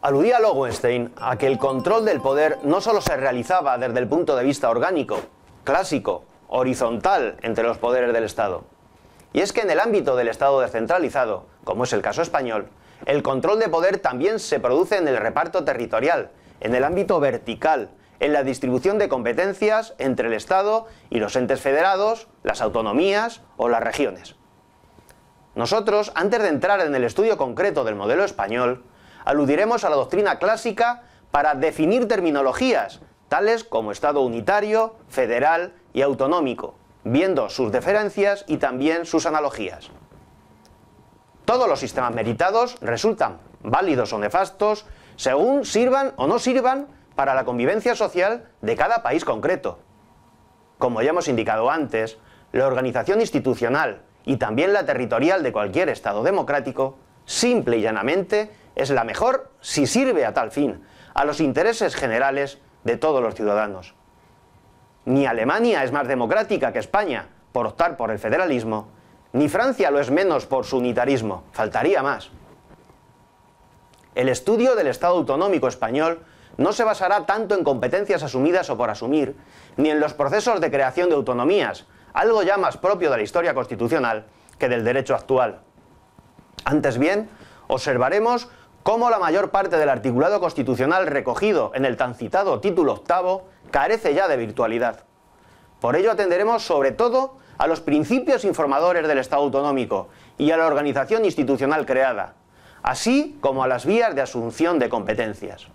Aludía Lowenstein a que el control del poder no solo se realizaba desde el punto de vista orgánico, clásico, horizontal entre los poderes del Estado. Y es que en el ámbito del Estado descentralizado, como es el caso español, el control de poder también se produce en el reparto territorial, en el ámbito vertical, en la distribución de competencias entre el Estado y los entes federados, las autonomías o las regiones. Nosotros, antes de entrar en el estudio concreto del modelo español, aludiremos a la doctrina clásica para definir terminologías, tales como Estado unitario, federal y autonómico, viendo sus diferencias y también sus analogías. Todos los sistemas meritados resultan válidos o nefastos según sirvan o no sirvan para la convivencia social de cada país concreto. Como ya hemos indicado antes, la organización institucional y también la territorial de cualquier Estado democrático simple y llanamente es la mejor si sirve a tal fin, a los intereses generales de todos los ciudadanos. Ni Alemania es más democrática que España por optar por el federalismo, ni Francia lo es menos por su unitarismo, faltaría más. El estudio del Estado autonómico español no se basará tanto en competencias asumidas o por asumir, ni en los procesos de creación de autonomías, algo ya más propio de la historia constitucional que del derecho actual. Antes bien, observaremos como la mayor parte del articulado constitucional recogido en el tan citado título octavo carece ya de virtualidad. Por ello atenderemos sobre todo a los principios informadores del Estado autonómico y a la organización institucional creada, así como a las vías de asunción de competencias.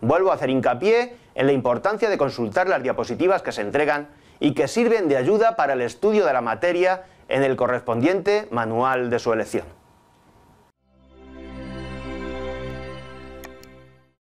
Vuelvo a hacer hincapié en la importancia de consultar las diapositivas que se entregan y que sirven de ayuda para el estudio de la materia en el correspondiente manual de su elección.